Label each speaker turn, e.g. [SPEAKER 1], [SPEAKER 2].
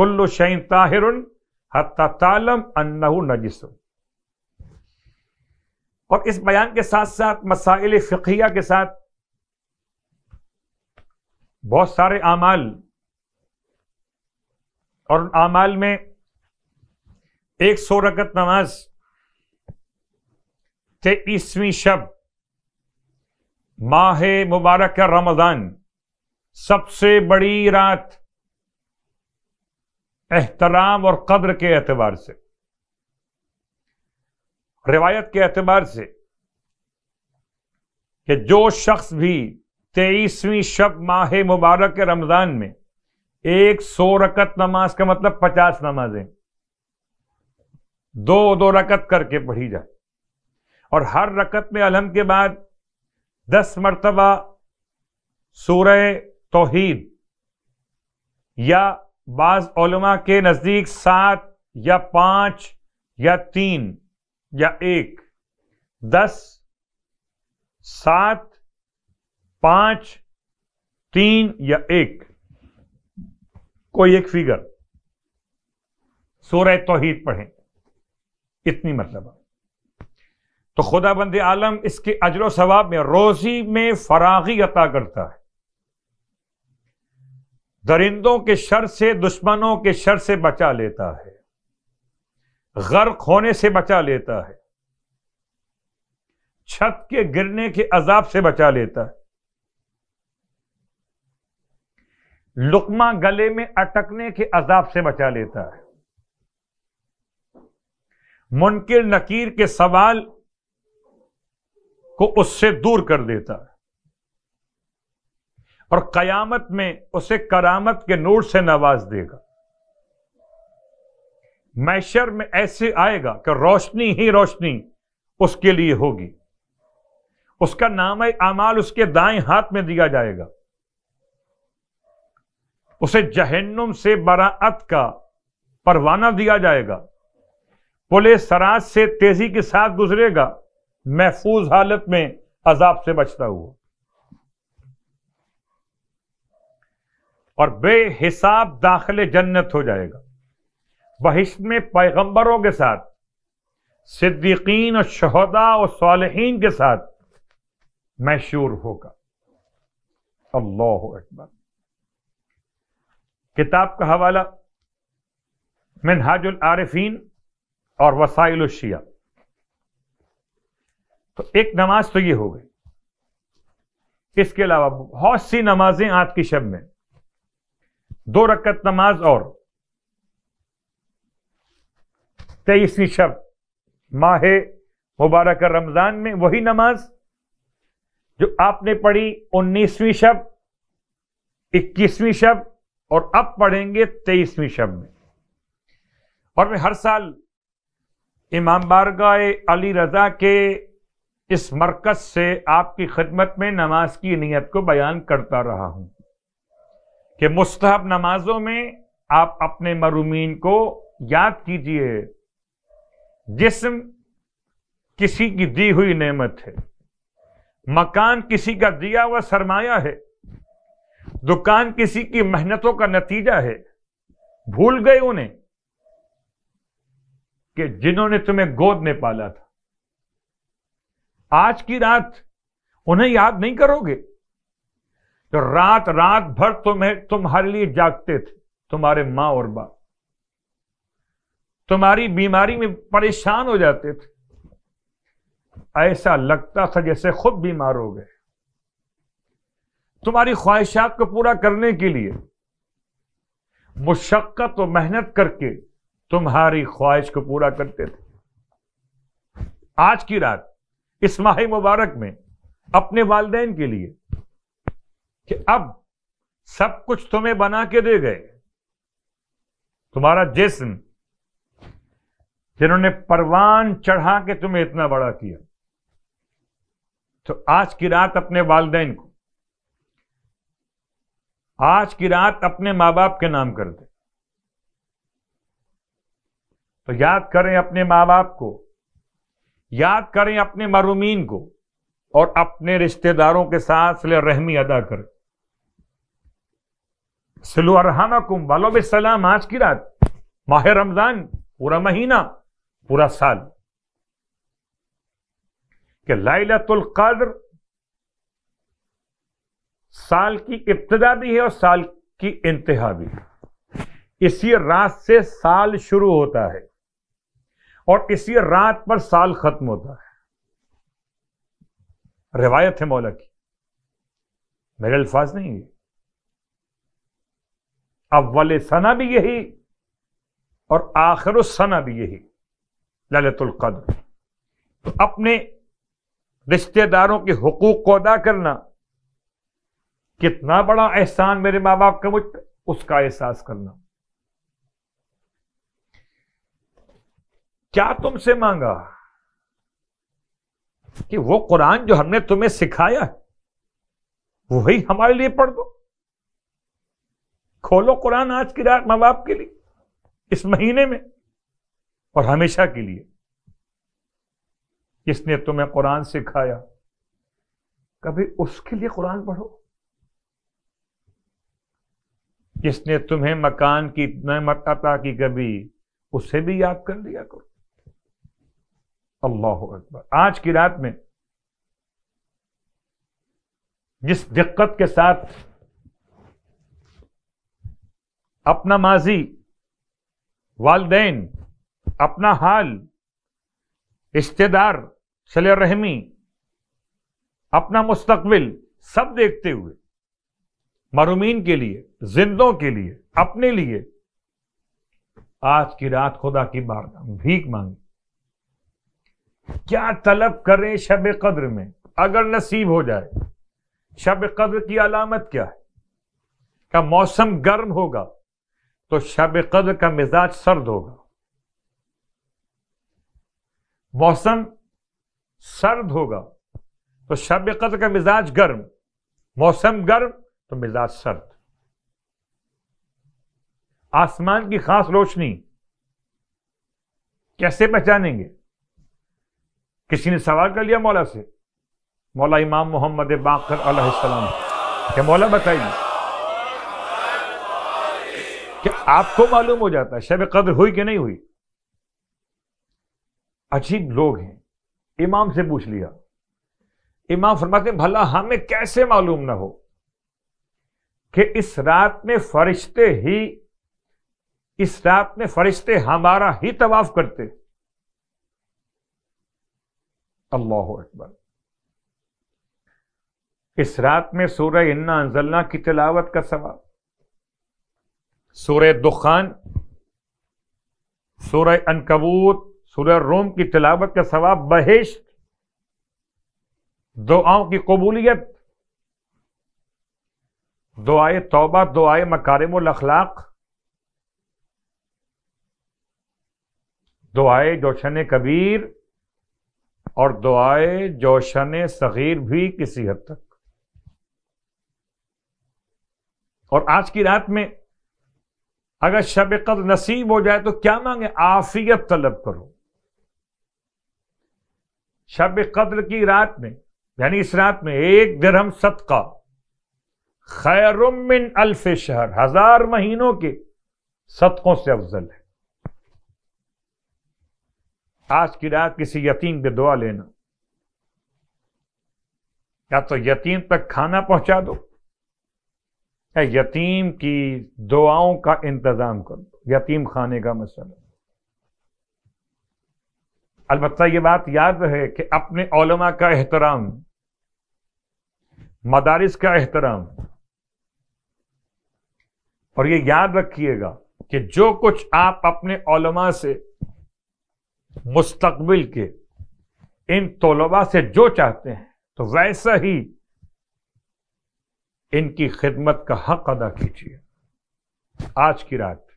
[SPEAKER 1] कुल्लु ताहिर और इस बयान के साथ साथ मसाइल फ़िकिया के साथ बहुत सारे अमाल और उन अमाल में एक सौ रकत नमाज तेईसवीं शब्द माह मुबारक रमजान सबसे बड़ी रात एहतराम और कद्र के एतबार से रिवायत के एतबार से कि जो शख्स भी तेईसवीं शब माह मुबारक के रमजान में एक सौ रकत नमाज का मतलब पचास नमाजें दो दो रकत करके पढ़ी जाए और हर रकत में अलहम के बाद दस मरतबा सूर्य तोहीद या बाज के नज़दीक सात या पांच या तीन या एक दस सात पांच तीन या एक कोई एक फिगर सूर्य तोहीद पढ़ें इतनी मतलब तो खुदा बंद आलम इसके अजर सवाब में रोजी में फरागी अता करता है दरिंदों के शर से दुश्मनों के शर से बचा लेता है गर्क होने से बचा लेता है छत के गिरने के अजाब से बचा लेता है लुकमा गले में अटकने के अजाब से बचा लेता है मुनकिर नकीर के सवाल को उससे दूर कर देता है और कयामत में उसे करामत के नूर से नवाज देगा मैशर में ऐसे आएगा कि रोशनी ही रोशनी उसके लिए होगी उसका नाम है अमाल उसके दाएं हाथ में दिया जाएगा उसे जहन्नुम से बरात का परवाना दिया जाएगा पुलिस सराज से तेजी के साथ गुजरेगा महफूज हालत में अजाब से बचता हुआ और बेहिसाब दाखिले जन्नत हो जाएगा बहिश में पैगंबरों के साथ सिद्दीकीन और शहदा और सालहीन के साथ मशहूर होगा अल्लाह अकबर किताब का हवाला मिनहाजुल आरिफीन और वसाइल शिया तो एक नमाज तो ये हो गई इसके अलावा बहुत सी नमाजें की शब में दो रकत नमाज और तेईसवीं शब माह मुबारक रमजान में वही नमाज जो आपने पढ़ी उन्नीसवीं शब इक्कीसवीं शब और अब पढ़ेंगे तेईसवीं शब में और मैं हर साल इमाम बारगा अली रजा के इस मरकज से आपकी खिदमत में नमाज की नीयत को बयान करता रहा हूं कि मुस्तहब नमाजों में आप अपने मरूमीन को याद कीजिए जिसम किसी की दी हुई नेमत है मकान किसी का दिया हुआ सरमाया है दुकान किसी की मेहनतों का नतीजा है भूल गए उन्हें कि जिन्होंने तुम्हें गोद में पाला था आज की रात उन्हें याद नहीं करोगे जो तो रात रात भर तुम्हें तुम्हारे लिए जागते थे तुम्हारे मां और बाप तुम्हारी बीमारी में परेशान हो जाते थे ऐसा लगता था जैसे खुद बीमार हो गए तुम्हारी ख्वाहिशात को पूरा करने के लिए मुशक्कत और मेहनत करके तुम्हारी ख्वाहिश को पूरा करते थे आज की रात इस माह मुबारक में अपने वालदेन के लिए कि अब सब कुछ तुम्हें बना के दे गए तुम्हारा जिसम जिन्होंने परवान चढ़ा के तुम्हें इतना बड़ा किया तो आज की रात अपने वालदेन को आज की रात अपने मां बाप के नाम कर दे तो याद करें अपने मां बाप को याद करें अपने मरूमीन को और अपने रिश्तेदारों के साथ सिले रहमी अदा करें सिलुरहाना कुम वालोब सलाम आज की रात माह रमजान पूरा महीना पूरा साल कि लाइलतुल कद्र साल की इब्तदा भी है और साल की इंतहा भी है इसी रात से साल शुरू होता है और इसी रात पर साल खत्म होता है रिवायत है मौला की मेरे अल्फाज नहीं है अव्वल सना भी यही और आखिर सना भी यही ललितुल कद्र तो अपने रिश्तेदारों के हकूक को अदा करना कितना बड़ा एहसान मेरे मां बाप का मुझ उसका एहसास करना क्या तुमसे मांगा कि वो कुरान जो हमने तुम्हें सिखाया वही हमारे लिए पढ़ दो खोलो कुरान आज की रात मां बाप के लिए इस महीने में और हमेशा के लिए जिसने तुम्हें कुरान सिखाया कभी उसके लिए कुरान पढ़ो किसने तुम्हें मकान की नमत अता की कभी उसे भी याद कर लिया करो अल्लाह अकबर आज की रात में जिस दिक्कत के साथ अपना माजी वालदेन अपना हाल रिश्तेदार सले रहमी अपना मुस्तकबिल सब देखते हुए मरुमीन के लिए जिंदों के लिए अपने लिए आज की रात खुदा की बारगाह भीख मांगे क्या तलब करें शब कद्र में अगर नसीब हो जाए शब कद्र की अलामत क्या है क्या मौसम गर्म होगा तो शब कद्र का मिजाज सर्द होगा मौसम सर्द होगा तो शब कद्र का मिजाज गर्म मौसम गर्म तो मिजाज सर्द आसमान की खास रोशनी कैसे पहचानेंगे किसी ने सवाल कर लिया मौला से मौला इमाम मोहम्मद बाकर क्या मौला बताइए क्या आपको मालूम हो जाता है शब कद्र हुई कि नहीं हुई अजीब लोग हैं इमाम से पूछ लिया इमाम फरमाते भला हमें कैसे मालूम ना हो कि इस रात में फरिश्ते ही इस रात में फरिश्ते हमारा ही तवाफ करते अल्लाह अकबर इस रात में सूर्य इन्ना अंजलना की तिलावत का सवाब सूर्य दुखान सूर्य अनकबूत सूर्य रोम की तिलावत का सवाब बहेश दुआओं की कबूलियत दुआए तौबा दुआए मकारम अखलाक दुआए जोशन कबीर और दुआए जोशन सगीर भी किसी हद तक और आज की रात में अगर शब कद नसीब हो जाए तो क्या मांगे आफियत तलब करो शब कद्र की रात में यानी इस रात में एक दरहम सदका खैरुमिन अल्फ शहर हजार महीनों के सदकों से अफजल है आज की रात किसी यतीम पे दुआ लेना या तो यतीम तक खाना पहुंचा दो या यतीम की दुआओं का इंतजाम कर दो यतीम खाने का मसला अलबत् ये बात याद रहे कि अपने ओलमा का एहतराम मदारिस का एहतराम और ये याद रखिएगा कि जो कुछ आप अपने ओलमा से मुस्तकबिल के इन तलबा से जो चाहते हैं तो वैसा ही इनकी खिदमत का हक अदा कीजिए आज की रात